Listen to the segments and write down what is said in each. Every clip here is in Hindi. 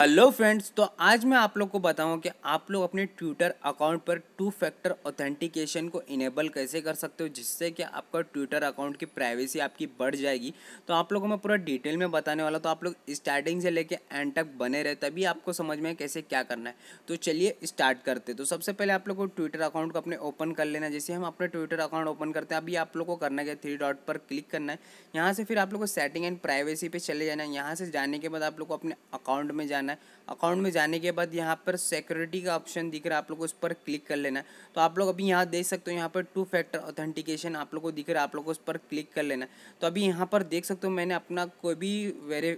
हेलो फ्रेंड्स तो आज मैं आप लोग को बताऊं कि आप लोग अपने ट्विटर अकाउंट पर टू फैक्टर ऑथेंटिकेशन को इनेबल कैसे कर सकते हो जिससे कि आपका ट्विटर अकाउंट की प्राइवेसी आपकी बढ़ जाएगी तो आप लोगों को मैं पूरा डिटेल में बताने वाला तो आप लोग स्टार्टिंग से लेके एंड तक बने रहे तभी आपको समझ में कैसे क्या करना है तो चलिए स्टार्ट करते तो सबसे पहले आप लोग को ट्विटर अकाउंट को अपने ओपन कर लेना जैसे हम अपने ट्विटर अकाउंट ओपन करते हैं अभी आप लोग को करना है थ्री डॉट पर क्लिक करना है यहाँ से फिर आप लोग को सेटिंग एंड प्राइवेसी पर चले जाना है यहाँ से जाने के बाद आप लोग को अपने अकाउंट में जाना लेना है अकाउंट में जाने के बाद यहाँ पर सिक्योरिटी का ऑप्शन दिख रहा है आप लोग को उस पर क्लिक कर लेना है तो आप लोग अभी यहाँ देख सकते हो यहाँ पर टू फैक्टर ऑथेंटिकेशन आप लोग को दिख रहा है आप लोग को उस पर क्लिक कर लेना है तो अभी यहाँ पर देख सकते हो मैंने अपना कोई भी वेरी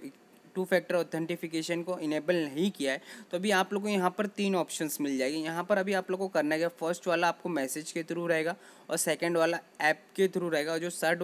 टू फैक्टर ऑथेंटिफिकेशन को इनेबल नहीं किया है तो अभी आप लोगों को यहाँ पर तीन ऑप्शन मिल जाएगी यहाँ पर अभी आप लोग को करना है फर्स्ट वाला आपको मैसेज के थ्रू रहेगा और सेकेंड वाला ऐप के थ्रू रहेगा और जो थर्ड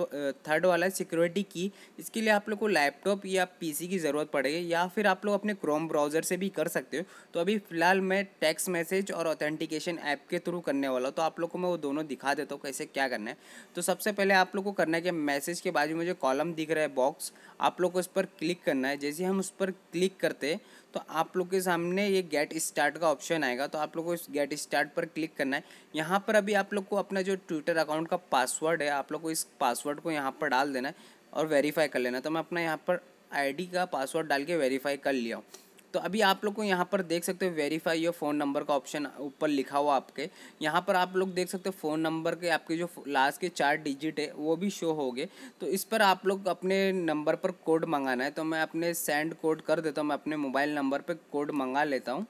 थर्ड वाला है सिक्योरिटी की इसके लिए आप लोग को लैपटॉप या पी की ज़रूरत पड़ेगी या फिर आप लोग अपने क्रोम ब्राउज़र से भी कर सकते हो तो अभी फ़िलहाल मैं टेक्स्ट मैसेज और ऑथेंटिकेशन ऐप के थ्रू करने वाला हूँ तो आप लोग को मैं वो दोनों दिखा देता हूँ कैसे क्या करना है तो सबसे पहले आप लोग को करना है कि मैसेज के बाजू में जो कॉलम दिख रहा है बॉक्स आप लोग को इस पर क्लिक करना है जैसे जैसे हम उस पर क्लिक करते तो आप लोग के सामने ये गेट स्टार्ट का ऑप्शन आएगा तो आप लोग को इस गेट स्टार्ट पर क्लिक करना है यहाँ पर अभी आप लोग को अपना जो ट्विटर अकाउंट का पासवर्ड है आप लोग को इस पासवर्ड को यहाँ पर डाल देना है और वेरीफाई कर लेना तो मैं अपना यहाँ पर आईडी का पासवर्ड डाल के वेरीफाई कर लिया हूँ तो अभी आप लोग को यहाँ पर देख सकते हो वेरीफाई योर फ़ोन नंबर का ऑप्शन ऊपर लिखा हुआ आपके यहाँ पर आप लोग देख सकते हो फ़ोन नंबर के आपके जो लास्ट के चार डिजिट है वो भी शो हो गए तो इस पर आप लोग अपने नंबर पर कोड मंगाना है तो मैं अपने सेंड कोड कर देता हूँ मैं अपने मोबाइल नंबर पर कोड मंगा लेता हूँ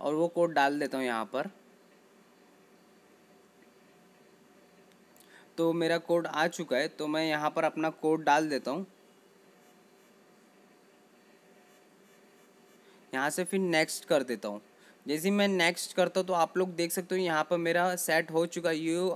और वो कोड डाल देता हूँ यहाँ पर तो मेरा कोड आ चुका है तो मैं यहाँ पर अपना कोड डाल देता हूँ यहाँ से फिर नेक्स्ट कर देता हूँ जैसे मैं नेक्स्ट करता हूँ तो आप लोग देख सकते हो यहाँ पर मेरा सेट हो चुका यू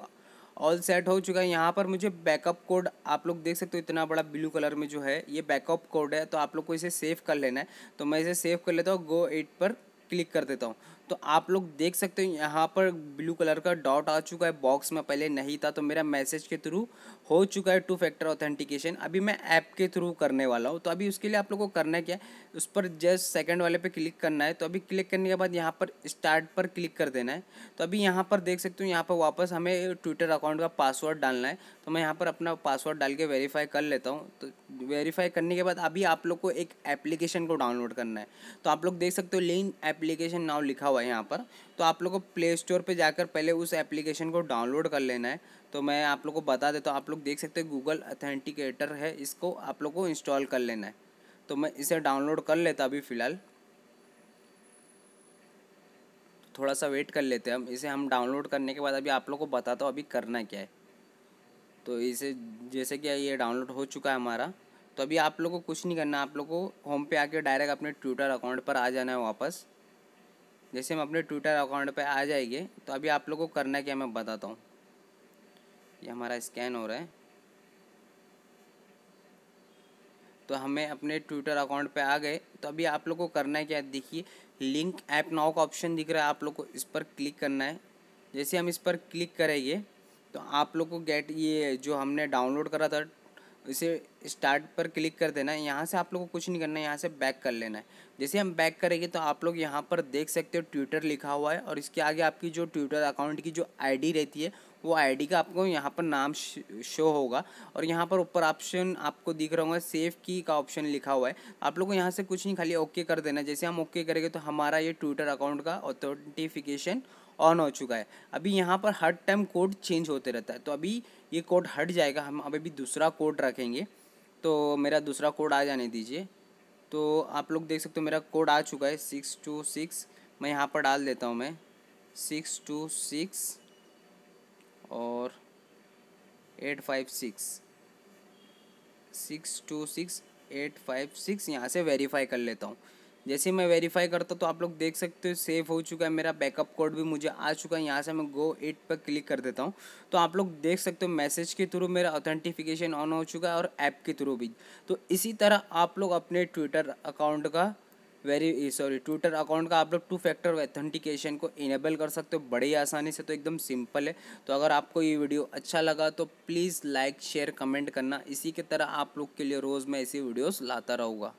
ऑल सेट हो चुका है यहाँ पर मुझे बैकअप कोड आप लोग देख सकते हो इतना बड़ा ब्लू कलर में जो है ये बैकअप कोड है तो आप लोग को इसे सेव कर लेना है तो मैं इसे सेव कर लेता हूँ गो एट पर क्लिक कर देता हूँ तो आप लोग देख सकते हो यहाँ पर ब्लू कलर का डॉट आ चुका है बॉक्स में पहले नहीं था तो मेरा मैसेज के थ्रू हो चुका है टू फैक्टर ऑथेंटिकेशन अभी मैं ऐप के थ्रू करने वाला हूँ तो अभी उसके लिए आप लोग को करना क्या है उस पर जस्ट सेकंड वाले पे क्लिक करना है तो अभी क्लिक करने के बाद यहाँ पर स्टार्ट पर क्लिक कर देना है तो अभी यहाँ पर देख सकते हो यहाँ पर वापस हमें ट्विटर अकाउंट का पासवर्ड डालना है तो मैं यहाँ पर अपना पासवर्ड डाल के वेरीफाई कर लेता हूँ तो वेरीफाई करने के बाद अभी आप लोग को एक एप्लीकेशन को डाउनलोड करना है तो आप लोग देख सकते हो लिंक एप्लीकेशन नाव लिखा हुआ हुआ है यहाँ पर तो आप लोग को प्ले स्टोर पर जाकर पहले उस एप्लीकेशन को डाउनलोड कर लेना है तो मैं आप लोग को बता देता तो आप लोग देख सकते हैं गूगल अथेंटिकेटर है इसको आप लोग को इंस्टॉल कर लेना है तो मैं इसे डाउनलोड कर लेता अभी फ़िलहाल थोड़ा सा वेट कर लेते हैं हम इसे हम डाउनलोड करने के बाद अभी आप लोग को बताता हूँ अभी करना क्या है तो इसे जैसे कि ये डाउनलोड हो चुका है हमारा तो अभी आप लोग को कुछ नहीं करना आप लोग को होम पे आके डायरेक्ट अपने ट्विटर अकाउंट पर आ जाना है वापस जैसे हम अपने ट्विटर अकाउंट पे आ जाएंगे तो अभी आप लोग को करना क्या मैं बताता हूँ ये हमारा स्कैन हो रहा है तो हमें अपने ट्विटर अकाउंट पे आ गए तो अभी आप लोग को करना है क्या देखिए लिंक ऐप नाउ का ऑप्शन दिख रहा है आप लोग को इस पर क्लिक करना है जैसे हम इस पर क्लिक करेंगे तो आप लोग को गेट ये जो हमने डाउनलोड करा था इसे स्टार्ट पर क्लिक कर देना है यहाँ से आप लोग को कुछ नहीं करना है यहाँ से बैक कर लेना है जैसे हम बैक करेंगे तो आप लोग यहाँ पर देख सकते हो ट्विटर लिखा हुआ है और इसके आगे आपकी जो ट्विटर अकाउंट की जो आईडी रहती है वो आईडी का आपको यहाँ पर नाम शो होगा और यहाँ पर ऊपर ऑप्शन आपको दिख रहा होगा सेफ की का ऑप्शन लिखा हुआ है आप लोग को यहाँ से कुछ नहीं खाली ओके कर देना जैसे हम ओके करेंगे तो हमारा ये ट्विटर अकाउंट का ऑथेंटिफिकेशन ऑन हो चुका है अभी यहाँ पर हर टाइम कोड चेंज होते रहता है तो अभी ये कोड हट जाएगा हम अभी भी दूसरा कोड रखेंगे तो मेरा दूसरा कोड आ जाने दीजिए तो आप लोग देख सकते हो मेरा कोड आ चुका है सिक्स टू सिक्स मैं यहाँ पर डाल देता हूँ मैं सिक्स टू सिक्स और eight five six six two six eight five six यहाँ से वेरीफाई कर लेता हूँ जैसे मैं वेरीफाई करता हूँ तो आप लोग देख सकते हो सेव हो चुका है मेरा बैकअप कोड भी मुझे आ चुका है यहाँ से मैं गो एट पर क्लिक कर देता हूँ तो आप लोग देख सकते हो मैसेज के थ्रू मेरा ऑथेंटिफिकेशन ऑन हो चुका है और ऐप के थ्रू भी तो इसी तरह आप लोग अपने ट्विटर अकाउंट का वेरी सॉरी ट्विटर अकाउंट का आप लोग टू फैक्टर ऑथेंटिकेशन को इनेबल कर सकते हो बड़ी आसानी से तो एकदम सिंपल है तो अगर आपको ये वीडियो अच्छा लगा तो प्लीज़ लाइक शेयर कमेंट करना इसी के तरह आप लोग के लिए रोज़ मैं ऐसी वीडियोस लाता रहूँगा